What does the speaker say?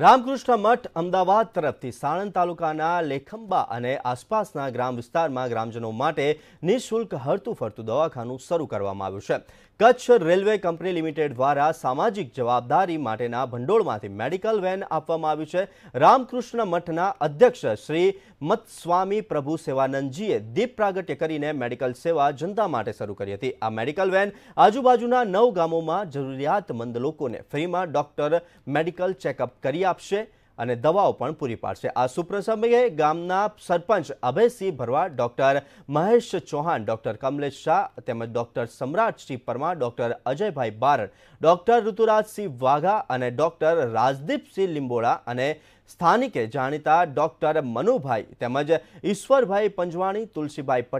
રામકૃષ્ણ મઠ અમદાવાદ રતતી સાણન તાલુકાના લેખંબા અને આસપાસના ગ્રામ વિસ્તારમાં ગ્રામજનો માટે નિશુલ્ક હરતું ફરતું દવાખાનું શરૂ કરવામાં આવ્યું છે. કચ્છ રેલવે કંપની લિમિટેડ દ્વારા સામાજિક જવાબદારી માટેના ભંડોળમાંથી મેડિકલ વેન આપવામાં આવી છે. રામકૃષ્ણ મઠના અધ્યક્ષ શ્રી મતસ્વામી પ્રભુ સેવાનંદજીએ દીપ પ્રાગટ્ય કરીને મેડિકલ સેવા જન્મા માટે શરૂ કરી હતી. આ મેડિકલ વેન આજુબાજુના નવ ગામોમાં જરૂરિયાત મંડ લોકોને ફ્રીમાં ડોક્ટર મેડિકલ ચેકઅપ કરી જાણકારી આપશે અને દવાઓ પણ પૂરી પાડશે આ સુપ્રસંગે ગામના સરપંચ અભયસિંહ ભરવા ડોક્ટર મહેશ ચૌહાણ ડોક્ટર કમલેશ શાહ તેમજ doctor Samratsinh Parmar doctor Ajaybhai Barad doctor Riturajsinh Vagha અને ડોક્ટર રાજદીપસિંહ લીંબોળા અને સ્થાનિકે જાણીતા ડોક્ટર મનુભાઈ તેમજ ઈશ્વરભાઈ પંજવાણી તુલસીભાઈ